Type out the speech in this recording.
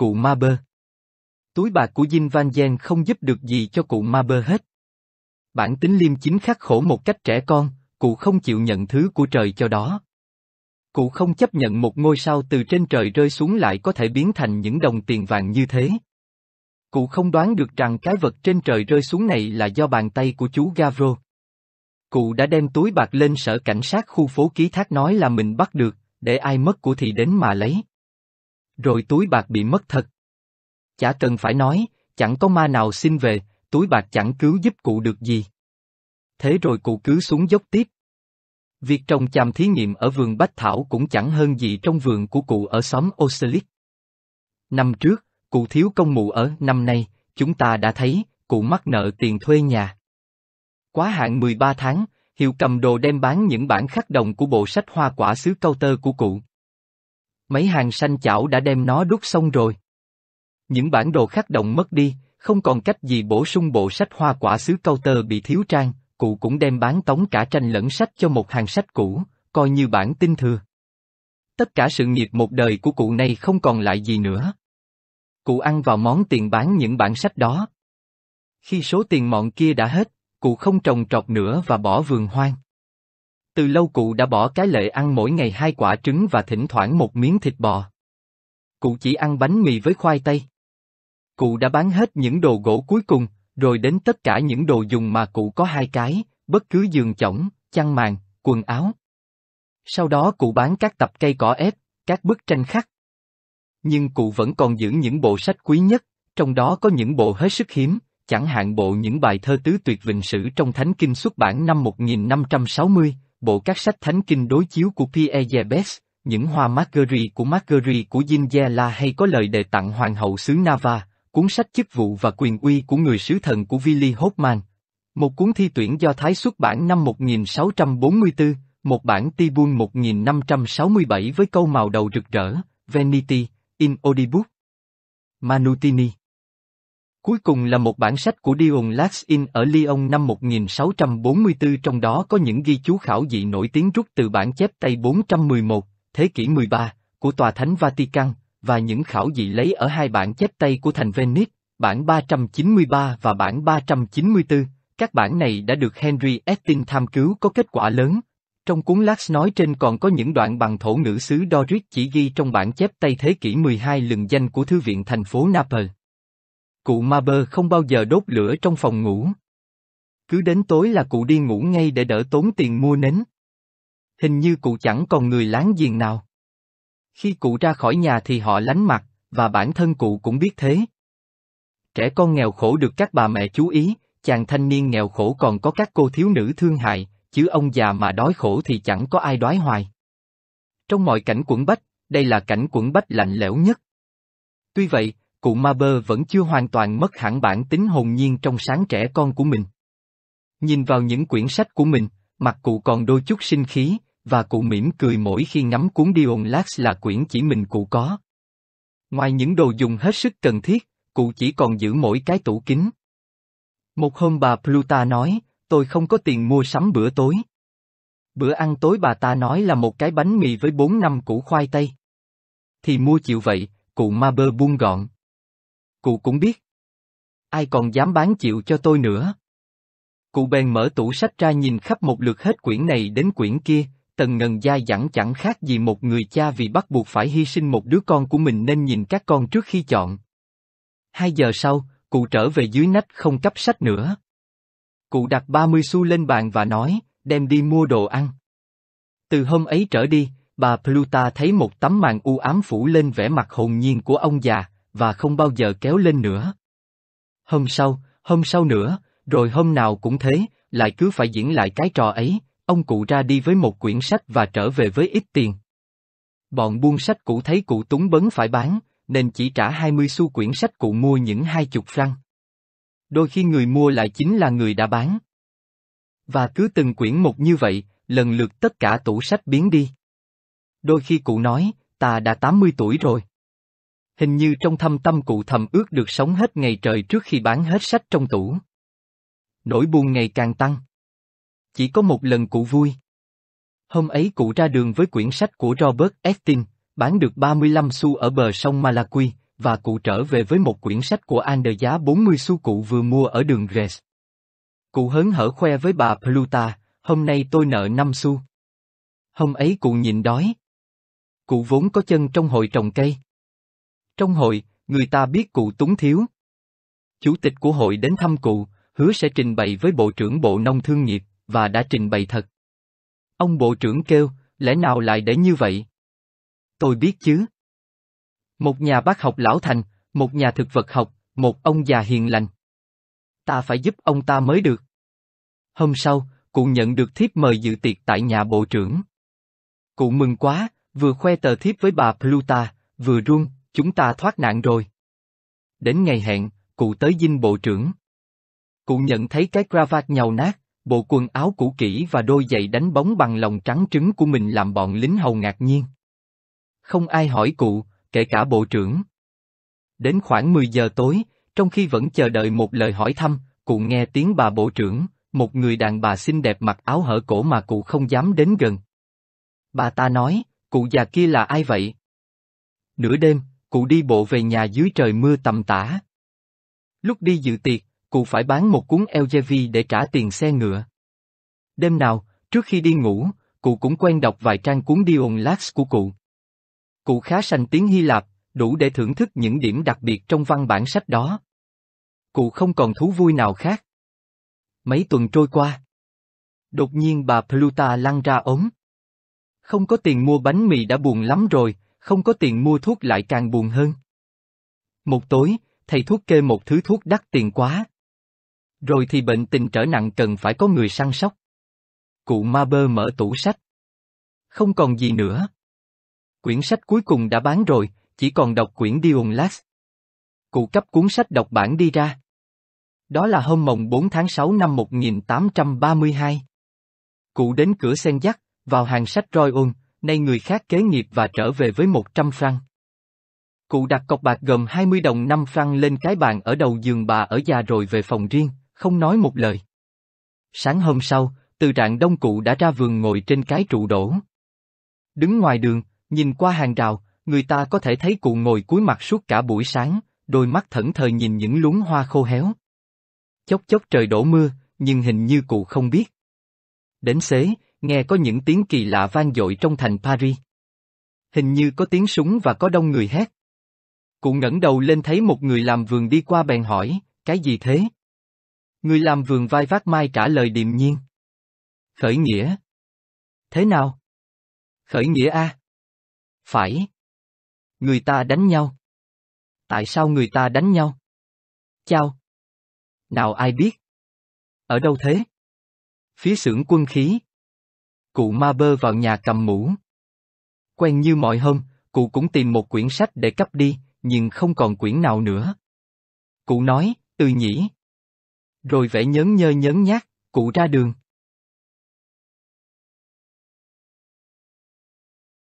cụ ma bơ. Túi bạc của Jin Van Gen không giúp được gì cho cụ ma bơ hết. Bản tính liêm chính khắc khổ một cách trẻ con, cụ không chịu nhận thứ của trời cho đó. Cụ không chấp nhận một ngôi sao từ trên trời rơi xuống lại có thể biến thành những đồng tiền vàng như thế. Cụ không đoán được rằng cái vật trên trời rơi xuống này là do bàn tay của chú Gavro. Cụ đã đem túi bạc lên sở cảnh sát khu phố ký thác nói là mình bắt được, để ai mất của thì đến mà lấy. Rồi túi bạc bị mất thật. Chả cần phải nói, chẳng có ma nào xin về, túi bạc chẳng cứu giúp cụ được gì. Thế rồi cụ cứ xuống dốc tiếp. Việc trồng chàm thí nghiệm ở vườn Bách Thảo cũng chẳng hơn gì trong vườn của cụ ở xóm Ocelit. Năm trước, cụ thiếu công mụ ở năm nay, chúng ta đã thấy, cụ mắc nợ tiền thuê nhà. Quá hạn 13 tháng, Hiệu cầm đồ đem bán những bản khắc đồng của bộ sách hoa quả xứ câu tơ của cụ mấy hàng xanh chảo đã đem nó đút xong rồi. Những bản đồ khắc động mất đi, không còn cách gì bổ sung bộ sách hoa quả xứ câu tơ bị thiếu trang, cụ cũng đem bán tống cả tranh lẫn sách cho một hàng sách cũ, coi như bản tin thừa. Tất cả sự nghiệp một đời của cụ này không còn lại gì nữa. Cụ ăn vào món tiền bán những bản sách đó. Khi số tiền mọn kia đã hết, cụ không trồng trọt nữa và bỏ vườn hoang. Từ lâu cụ đã bỏ cái lệ ăn mỗi ngày hai quả trứng và thỉnh thoảng một miếng thịt bò. Cụ chỉ ăn bánh mì với khoai tây. Cụ đã bán hết những đồ gỗ cuối cùng, rồi đến tất cả những đồ dùng mà cụ có hai cái, bất cứ giường chõng, chăn màn, quần áo. Sau đó cụ bán các tập cây cỏ ép, các bức tranh khắc. Nhưng cụ vẫn còn giữ những bộ sách quý nhất, trong đó có những bộ hết sức hiếm, chẳng hạn bộ những bài thơ tứ tuyệt vịnh sử trong Thánh Kinh xuất bản năm 1560, bộ các sách thánh kinh đối chiếu của Pierre Jebes, những hoa Marguerite của Marguerite của Zinjela hay có lời đề tặng Hoàng hậu xứ Nava, cuốn sách chức vụ và quyền uy của người sứ thần của Willy Hoffman. Một cuốn thi tuyển do Thái xuất bản năm 1644, một bản Tibun 1567 với câu màu đầu rực rỡ, Veniti, in Odibus Manutini Cuối cùng là một bản sách của Dion Laxin ở Lyon năm 1644 trong đó có những ghi chú khảo dị nổi tiếng rút từ bản chép tay 411, thế kỷ 13, của Tòa Thánh Vatican, và những khảo dị lấy ở hai bản chép tay của thành Venice, bản 393 và bản 394. Các bản này đã được Henry Estin tham cứu có kết quả lớn. Trong cuốn Lax nói trên còn có những đoạn bằng thổ ngữ xứ Doric chỉ ghi trong bản chép tay thế kỷ 12 lừng danh của Thư viện thành phố Naples. Cụ ma bơ không bao giờ đốt lửa trong phòng ngủ. Cứ đến tối là cụ đi ngủ ngay để đỡ tốn tiền mua nến. Hình như cụ chẳng còn người láng giềng nào. Khi cụ ra khỏi nhà thì họ lánh mặt, và bản thân cụ cũng biết thế. Trẻ con nghèo khổ được các bà mẹ chú ý, chàng thanh niên nghèo khổ còn có các cô thiếu nữ thương hại, chứ ông già mà đói khổ thì chẳng có ai đói hoài. Trong mọi cảnh quẩn bách, đây là cảnh quẩn bách lạnh lẽo nhất. Tuy vậy, cụ ma bơ vẫn chưa hoàn toàn mất hẳn bản tính hồn nhiên trong sáng trẻ con của mình. Nhìn vào những quyển sách của mình, mặt cụ còn đôi chút sinh khí, và cụ mỉm cười mỗi khi ngắm cuốn Dion Lax là quyển chỉ mình cụ có. Ngoài những đồ dùng hết sức cần thiết, cụ chỉ còn giữ mỗi cái tủ kính. Một hôm bà Pluta nói, tôi không có tiền mua sắm bữa tối. Bữa ăn tối bà ta nói là một cái bánh mì với bốn năm củ khoai tây. Thì mua chịu vậy, cụ ma bơ buông gọn. Cụ cũng biết. Ai còn dám bán chịu cho tôi nữa. Cụ bèn mở tủ sách ra nhìn khắp một lượt hết quyển này đến quyển kia, tần ngần dai dẳng chẳng khác gì một người cha vì bắt buộc phải hy sinh một đứa con của mình nên nhìn các con trước khi chọn. Hai giờ sau, cụ trở về dưới nách không cấp sách nữa. Cụ đặt 30 xu lên bàn và nói, đem đi mua đồ ăn. Từ hôm ấy trở đi, bà Pluta thấy một tấm màn u ám phủ lên vẻ mặt hồn nhiên của ông già, và không bao giờ kéo lên nữa. Hôm sau, hôm sau nữa, rồi hôm nào cũng thế, lại cứ phải diễn lại cái trò ấy, ông cụ ra đi với một quyển sách và trở về với ít tiền. Bọn buôn sách cụ thấy cụ túng bấn phải bán, nên chỉ trả 20 xu quyển sách cụ mua những hai chục răng. Đôi khi người mua lại chính là người đã bán. Và cứ từng quyển một như vậy, lần lượt tất cả tủ sách biến đi. Đôi khi cụ nói, ta đã 80 tuổi rồi hình như trong thâm tâm cụ thầm ước được sống hết ngày trời trước khi bán hết sách trong tủ. Nỗi buồn ngày càng tăng. Chỉ có một lần cụ vui. Hôm ấy cụ ra đường với quyển sách của Robert Estin, bán được 35 xu ở bờ sông Malawi, và cụ trở về với một quyển sách của Ander giá 40 xu cụ vừa mua ở đường Gres. Cụ hớn hở khoe với bà Pluta, hôm nay tôi nợ 5 xu. Hôm ấy cụ nhìn đói. Cụ vốn có chân trong hội trồng cây. Trong hội, người ta biết cụ Túng Thiếu. Chủ tịch của hội đến thăm cụ, hứa sẽ trình bày với Bộ trưởng Bộ Nông Thương nghiệp, và đã trình bày thật. Ông Bộ trưởng kêu, lẽ nào lại để như vậy? Tôi biết chứ. Một nhà bác học lão thành, một nhà thực vật học, một ông già hiền lành. Ta phải giúp ông ta mới được. Hôm sau, cụ nhận được thiếp mời dự tiệc tại nhà bộ trưởng. Cụ mừng quá, vừa khoe tờ thiếp với bà Pluta, vừa run, chúng ta thoát nạn rồi. Đến ngày hẹn, cụ tới dinh bộ trưởng. Cụ nhận thấy cái cravat nhàu nát, bộ quần áo cũ kỹ và đôi giày đánh bóng bằng lòng trắng trứng của mình làm bọn lính hầu ngạc nhiên. Không ai hỏi cụ, kể cả bộ trưởng. Đến khoảng 10 giờ tối, trong khi vẫn chờ đợi một lời hỏi thăm, cụ nghe tiếng bà bộ trưởng, một người đàn bà xinh đẹp mặc áo hở cổ mà cụ không dám đến gần. Bà ta nói, cụ già kia là ai vậy? Nửa đêm, cụ đi bộ về nhà dưới trời mưa tầm tã. Lúc đi dự tiệc, cụ phải bán một cuốn LGV để trả tiền xe ngựa. Đêm nào, trước khi đi ngủ, cụ cũng quen đọc vài trang cuốn Dionlax của cụ. Cụ khá sành tiếng Hy Lạp, đủ để thưởng thức những điểm đặc biệt trong văn bản sách đó. Cụ không còn thú vui nào khác. Mấy tuần trôi qua. Đột nhiên bà Pluta lăn ra ốm. Không có tiền mua bánh mì đã buồn lắm rồi, không có tiền mua thuốc lại càng buồn hơn. Một tối, thầy thuốc kê một thứ thuốc đắt tiền quá. Rồi thì bệnh tình trở nặng cần phải có người săn sóc. Cụ ma bơ mở tủ sách. Không còn gì nữa. Quyển sách cuối cùng đã bán rồi, chỉ còn đọc quyển Dionlas. Cụ cấp cuốn sách đọc bản đi ra. Đó là hôm mồng 4 tháng 6 năm 1832. Cụ đến cửa sen dắt, vào hàng sách Royal, nay người khác kế nghiệp và trở về với 100 franc. Cụ đặt cọc bạc gồm 20 đồng 5 franc lên cái bàn ở đầu giường bà ở già rồi về phòng riêng, không nói một lời. Sáng hôm sau, từ rạng đông cụ đã ra vườn ngồi trên cái trụ đổ. Đứng ngoài đường, nhìn qua hàng rào, người ta có thể thấy cụ ngồi cúi mặt suốt cả buổi sáng, đôi mắt thẫn thờ nhìn những luống hoa khô héo. Chốc chốc trời đổ mưa, nhưng hình như cụ không biết. Đến xế, nghe có những tiếng kỳ lạ vang dội trong thành Paris. Hình như có tiếng súng và có đông người hét. Cụ ngẩng đầu lên thấy một người làm vườn đi qua bèn hỏi, cái gì thế? Người làm vườn vai vác mai trả lời điềm nhiên. Khởi nghĩa. Thế nào? Khởi nghĩa A. Phải. Người ta đánh nhau. Tại sao người ta đánh nhau? Chao. Nào ai biết? Ở đâu thế? Phía xưởng quân khí. Cụ ma bơ vào nhà cầm mũ. Quen như mọi hôm, cụ cũng tìm một quyển sách để cắp đi, nhưng không còn quyển nào nữa. Cụ nói, từ nhỉ. Rồi vẽ nhớn nhơ nhớn nhát, cụ ra đường.